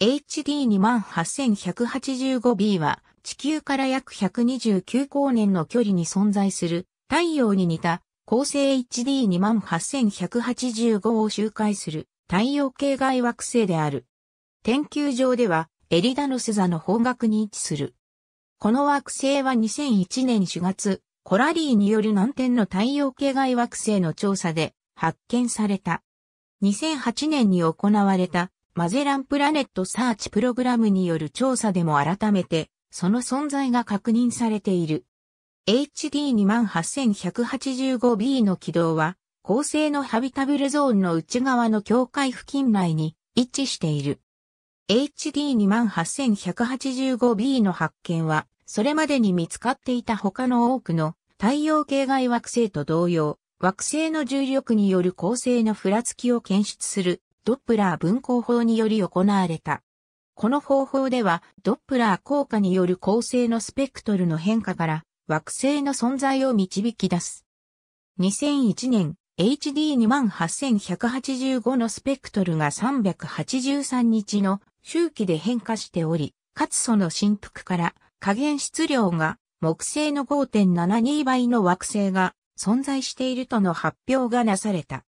HD28185b は地球から約129光年の距離に存在する太陽に似た恒星 HD28185 を周回する太陽系外惑星である。研究上ではエリダノス座の方角に位置する。この惑星は2001年4月、コラリーによる難点の太陽系外惑星の調査で発見された。2008年に行われたマゼランプラネットサーチプログラムによる調査でも改めて、その存在が確認されている。HD28185b の軌道は、恒星のハビタブルゾーンの内側の境界付近内に位置している。HD28185b の発見は、それまでに見つかっていた他の多くの太陽系外惑星と同様、惑星の重力による恒星のふらつきを検出するドップラー分光法により行われた。この方法では、ドップラー効果による恒星のスペクトルの変化から、惑星の存在を導き出す。2001年、HD28185 のスペクトルが383日の周期で変化しており、かつその振幅から加減質量が木星の5.72倍の惑星が存在しているとの発表がなされた。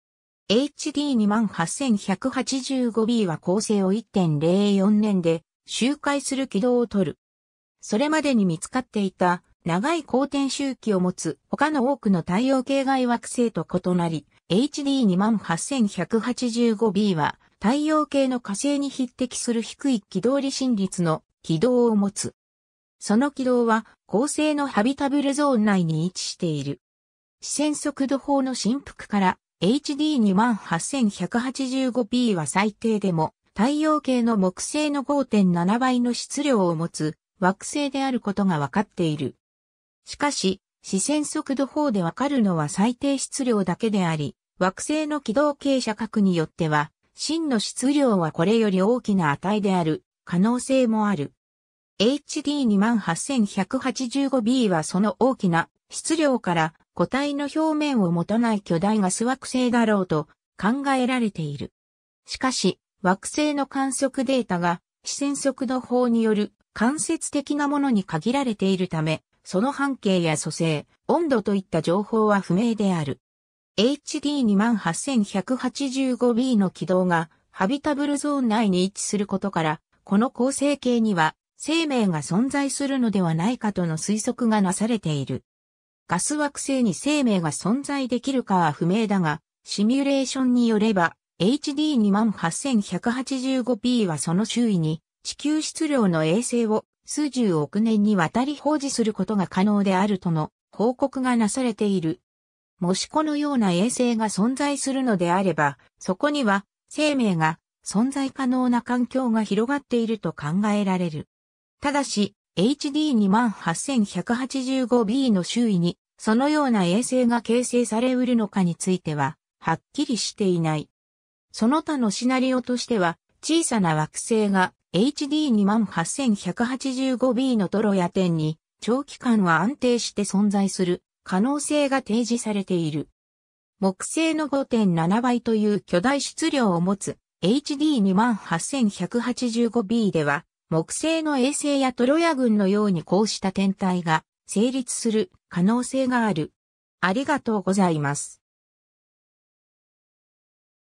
HD28185B は構成を1.04年で周回する軌道を取る。それまでに見つかっていた長い光転周期を持つ他の多くの太陽系外惑星と異なり、HD28185B は太陽系の火星に匹敵する低い軌道離心率の軌道を持つ。その軌道は恒星のハビタブルゾーン内に位置している。視線速度法の振幅から HD28185P は最低でも太陽系の木星の5.7倍の質量を持つ惑星であることが分かっている。しかし、視線速度法で分かるのは最低質量だけであり、惑星の軌道傾斜角によっては、真の質量はこれより大きな値である可能性もある。HD28185B はその大きな質量から個体の表面を持たない巨大ガス惑星だろうと考えられている。しかし、惑星の観測データが、視線速度法による間接的なものに限られているため、その半径や組成、温度といった情報は不明である。HD28185b の軌道がハビタブルゾーン内に位置することから、この構成形には生命が存在するのではないかとの推測がなされている。ガス惑星に生命が存在できるかは不明だが、シミュレーションによれば、HD28185P はその周囲に地球質量の衛星を数十億年にわたり保持することが可能であるとの報告がなされている。もしこのような衛星が存在するのであれば、そこには生命が存在可能な環境が広がっていると考えられる。ただし、HD28185b の周囲に、そのような衛星が形成されうるのかについては、はっきりしていない。その他のシナリオとしては、小さな惑星が HD28185b のトロや点に、長期間は安定して存在する可能性が提示されている。木星の5.7倍という巨大質量を持つ HD28185b では、木星の衛星やトロヤ軍のようにこうした天体が成立する可能性がある。ありがとうございます。